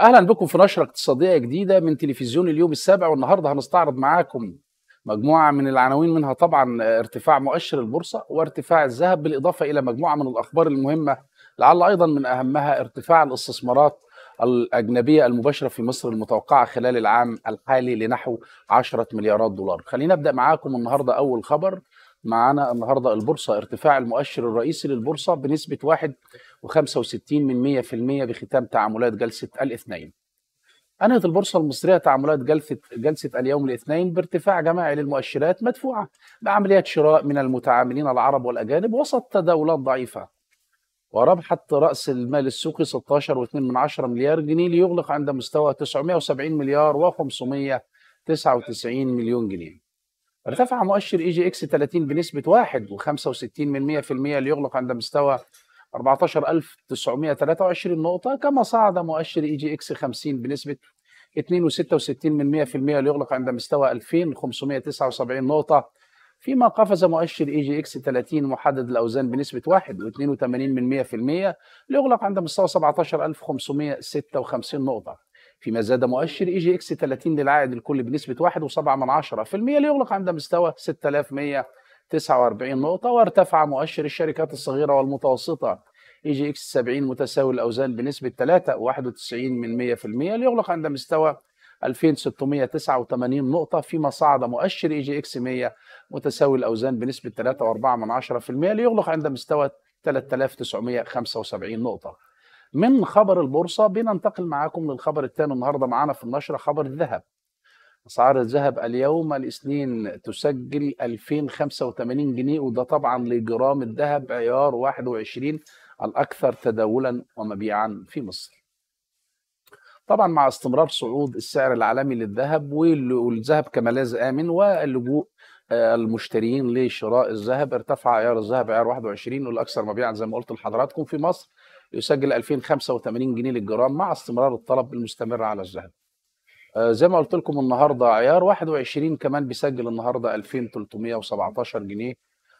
اهلا بكم في نشره اقتصاديه جديده من تلفزيون اليوم السابع والنهارده هنستعرض معاكم مجموعه من العناوين منها طبعا ارتفاع مؤشر البورصه وارتفاع الذهب بالاضافه الى مجموعه من الاخبار المهمه لعل ايضا من اهمها ارتفاع الاستثمارات الاجنبيه المباشره في مصر المتوقعه خلال العام الحالي لنحو 10 مليارات دولار. خلينا نبدا معاكم النهارده اول خبر معانا النهارده البورصه ارتفاع المؤشر الرئيسي للبورصه بنسبه 1.65 من بختام تعاملات جلسه الاثنين. انهت البورصه المصريه تعاملات جلسه جلسه اليوم الاثنين بارتفاع جماعي للمؤشرات مدفوعه بعمليات شراء من المتعاملين العرب والاجانب وسط تداولات ضعيفه. وربحت راس المال السوقي 16.2 مليار جنيه ليغلق عند مستوى 970 مليار و599 مليون جنيه. ارتفع مؤشر اي جي اكس 30 بنسبة 1.65% ليغلق عند مستوى 14923 نقطة كما صعد مؤشر اي جي اكس 50 بنسبة 2.66% ليغلق عند مستوى 2579 نقطة فيما قفز مؤشر اي جي اكس 30 محدد الاوزان بنسبه 1.82% ليغلق عند مستوى 17556 نقطه فيما زاد مؤشر اي جي اكس 30 للعائد الكلي بنسبة 1.7% ليغلق عند مستوى 6149 نقطة وارتفع مؤشر الشركات الصغيرة والمتوسطة اي جي اكس 70 متساوي الأوزان بنسبة 3.91% ليغلق عند مستوى 2689 نقطة فيما صعد مؤشر اي جي اكس 100 متساوي الأوزان بنسبة 3.4% ليغلق عند مستوى 3975 نقطة من خبر البورصه بننتقل معاكم للخبر الثاني النهارده معانا في النشره خبر الذهب اسعار الذهب اليوم الاثنين تسجل 2085 جنيه وده طبعا لجرام الذهب عيار 21 الاكثر تداولا ومبيعا في مصر طبعا مع استمرار صعود السعر العالمي للذهب والذهب كملاذ امن واللجوء آه، المشترين لشراء الذهب ارتفع عيار الذهب عيار 21 والاكثر مبيعا زي ما قلت لحضراتكم في مصر يسجل 2085 جنيه للجرام مع استمرار الطلب المستمر على الذهب آه، زي ما قلت لكم النهارده عيار 21 كمان بيسجل النهارده 2317 جنيه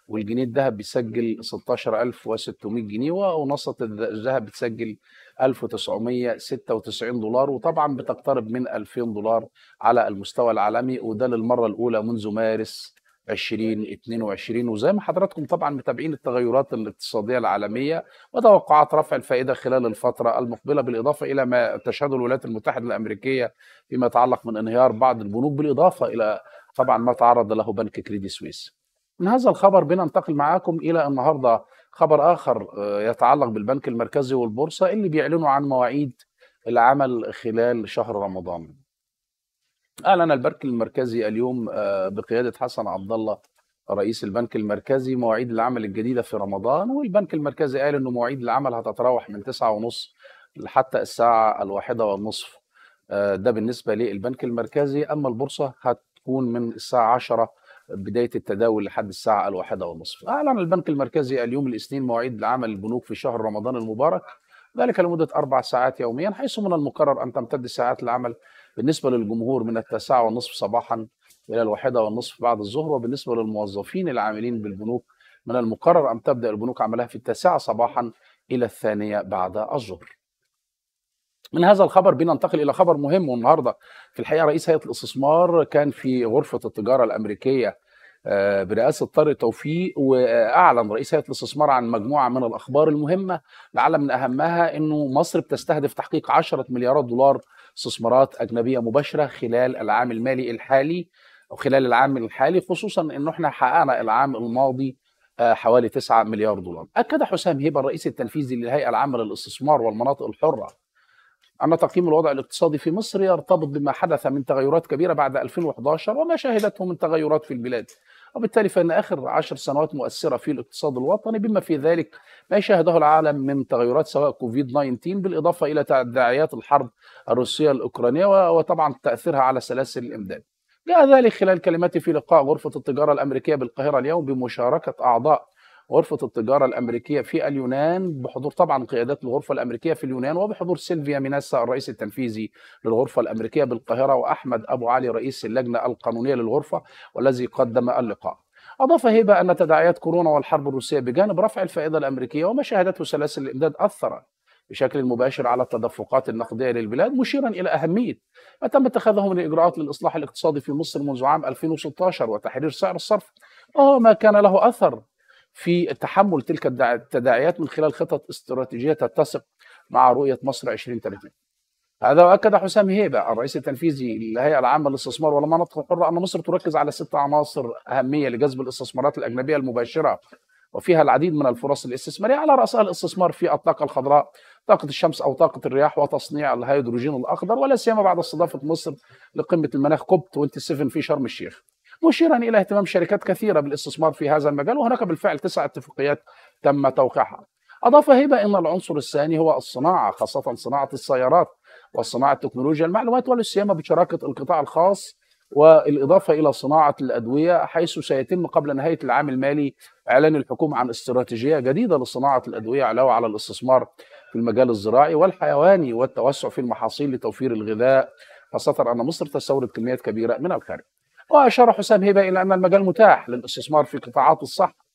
والجنيه الذهب بيسجل 16600 جنيه ونصة الذهب بتسجل 1996 دولار وطبعا بتقترب من 2000 دولار على المستوى العالمي وده للمرة الأولى منذ مارس 2022 وزي ما حضراتكم طبعا متابعين التغيرات الاقتصاديه العالميه وتوقعات رفع الفائده خلال الفتره المقبله بالاضافه الى ما تشهده الولايات المتحده الامريكيه فيما يتعلق من انهيار بعض البنوك بالاضافه الى طبعا ما تعرض له بنك كريدي سويس. من هذا الخبر بنا معاكم الى النهارده خبر اخر آه، يتعلق بالبنك المركزي والبورصه اللي بيعلنوا عن مواعيد العمل خلال شهر رمضان. أعلن البنك المركزي اليوم آه، بقيادة حسن عبد الله رئيس البنك المركزي مواعيد العمل الجديدة في رمضان والبنك المركزي قال أنه مواعيد العمل هتتراوح من 9:30 لحتى الساعة الواحدة والنصف آه، ده بالنسبة للبنك المركزي أما البورصة هتكون من الساعة 10 بداية التداول لحد الساعة الواحدة والنصف أعلن البنك المركزي اليوم الاثنين مواعيد العمل البنوك في شهر رمضان المبارك ذلك لمدة أربع ساعات يوميا حيث من المقرر أن تمتد ساعات العمل بالنسبة للجمهور من التاسعة والنصف صباحا إلى الواحدة والنصف بعد الظهر وبالنسبة للموظفين العاملين بالبنوك من المقرر أن تبدأ البنوك عملها في التاسعة صباحا إلى الثانية بعد الظهر من هذا الخبر بننتقل إلى خبر مهم والنهاردة في الحقيقة رئيس هيئة الاستثمار كان في غرفة التجارة الأمريكية آه، برئاسه طارق توفيق واعلن رئيس هيئه الاستثمار عن مجموعه من الاخبار المهمه لعل من اهمها انه مصر بتستهدف تحقيق 10 مليارات دولار استثمارات اجنبيه مباشره خلال العام المالي الحالي او خلال العام الحالي خصوصا انه احنا حققنا العام الماضي آه، حوالي 9 مليار دولار. اكد حسام هبه الرئيس التنفيذي للهيئه العامه للاستثمار والمناطق الحره أن تقييم الوضع الاقتصادي في مصر يرتبط بما حدث من تغيرات كبيرة بعد 2011 وما شهدته من تغيرات في البلاد وبالتالي فإن آخر عشر سنوات مؤثرة في الاقتصاد الوطني بما في ذلك ما شهده العالم من تغيرات سواء كوفيد 19 بالإضافة إلى تداعيات الحرب الروسية الأوكرانية وطبعا تأثيرها على سلاسل الإمداد جاء ذلك خلال كلماتي في لقاء غرفة التجارة الأمريكية بالقاهرة اليوم بمشاركة أعضاء غرفه التجاره الامريكيه في اليونان بحضور طبعا قيادات الغرفه الامريكيه في اليونان وبحضور سيلفيا ميناسا الرئيس التنفيذي للغرفه الامريكيه بالقاهره واحمد ابو علي رئيس اللجنه القانونيه للغرفه والذي قدم اللقاء. أضاف هبة أن تداعيات كورونا والحرب الروسية بجانب رفع الفائدة الأمريكية وما شاهدته سلاسل الإمداد أثر بشكل مباشر على التدفقات النقديه للبلاد مشيرا الى اهميه ما تم اتخاذه من اجراءات للاصلاح الاقتصادي في مصر منذ عام 2016 وتحرير سعر الصرف وهو ما كان له اثر في تحمل تلك التداعيات من خلال خطط استراتيجيه تتسق مع رؤيه مصر 2030. هذا واكد حسام هيبه الرئيس التنفيذي للهيئه العامه للاستثمار والمناطق الحره ان مصر تركز على ست عناصر اهميه لجذب الاستثمارات الاجنبيه المباشره وفيها العديد من الفرص الاستثماريه على راسها الاستثمار في الطاقه الخضراء، طاقه الشمس او طاقه الرياح وتصنيع الهيدروجين الاخضر ولا سيما بعد استضافه مصر لقمه المناخ كوب 27 في شرم الشيخ. مشيرا الى اهتمام شركات كثيره بالاستثمار في هذا المجال وهناك بالفعل تسع اتفاقيات تم توقيعها. اضاف هبه ان العنصر الثاني هو الصناعه خاصه صناعه السيارات وصناعه تكنولوجيا المعلومات والسيامه بشراكه القطاع الخاص والاضافه الى صناعه الادويه حيث سيتم قبل نهايه العام المالي اعلان الحكومه عن استراتيجيه جديده لصناعه الادويه علاوه على الاستثمار في المجال الزراعي والحيواني والتوسع في المحاصيل لتوفير الغذاء خاصه ان مصر تستورد كميات كبيره من الخارج. وأشار حسام هبة إلى أن المجال متاح للاستثمار في قطاعات الصحة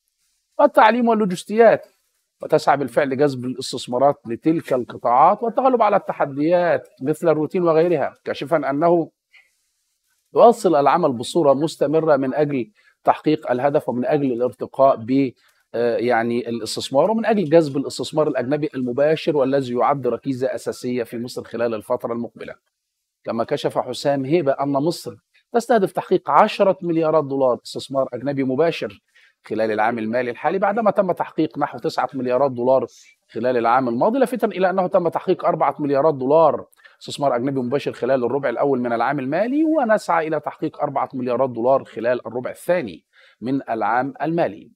والتعليم واللوجستيات وتسعى بالفعل لجذب الاستثمارات لتلك القطاعات والتغلب على التحديات مثل الروتين وغيرها كاشفا أنه يواصل العمل بصورة مستمرة من أجل تحقيق الهدف ومن أجل الارتقاء ب آه، يعني الاستثمار ومن اجل جذب الاستثمار الاجنبي المباشر والذي يعد ركيزه اساسيه في مصر خلال الفتره المقبله. كما كشف حسام هيبه ان مصر تستهدف تحقيق 10 مليارات دولار استثمار أجنبي مباشر خلال العام المالي الحالي بعدما تم تحقيق نحو 9 مليارات دولار خلال العام الماضي لافتا إلى أنه تم تحقيق 4 مليارات دولار استثمار أجنبي مباشر خلال الربع الأول من العام المالي ونسعى إلى تحقيق 4 مليارات دولار خلال الربع الثاني من العام المالي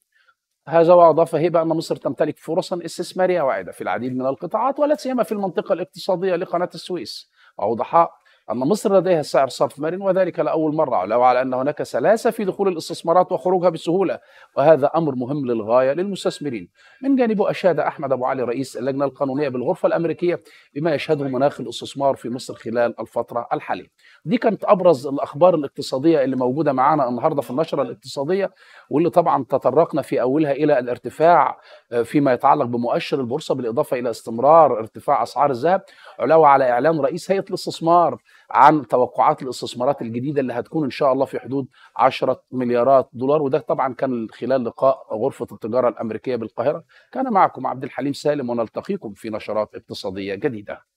هذا وأضاف هبة أن مصر تمتلك فرصا استثمارية واعدة في العديد من القطاعات ولا سيما في المنطقة الاقتصادية لقناة السويس واوضح أن مصر لديها سعر صرف مرن وذلك لأول مرة لو على أن هناك سلاسة في دخول الاستثمارات وخروجها بسهولة وهذا أمر مهم للغاية للمستثمرين من جانبه أشاد أحمد أبو علي رئيس اللجنة القانونية بالغرفة الأمريكية بما يشهده مناخ الاستثمار في مصر خلال الفترة الحالية دي كانت أبرز الأخبار الاقتصادية اللي موجودة معانا النهاردة في النشرة الاقتصادية واللي طبعا تطرقنا في أولها إلى الارتفاع آه، فيما يتعلق بمؤشر البورصة بالإضافة إلى استمرار ارتفاع أسعار الذهب علاوة على إعلان رئيس هيئة الاستثمار عن توقعات الاستثمارات الجديده اللي هتكون ان شاء الله في حدود 10 مليارات دولار وده طبعا كان خلال لقاء غرفه التجاره الامريكيه بالقاهره كان معكم عبد الحليم سالم ونلتقيكم في نشرات اقتصاديه جديده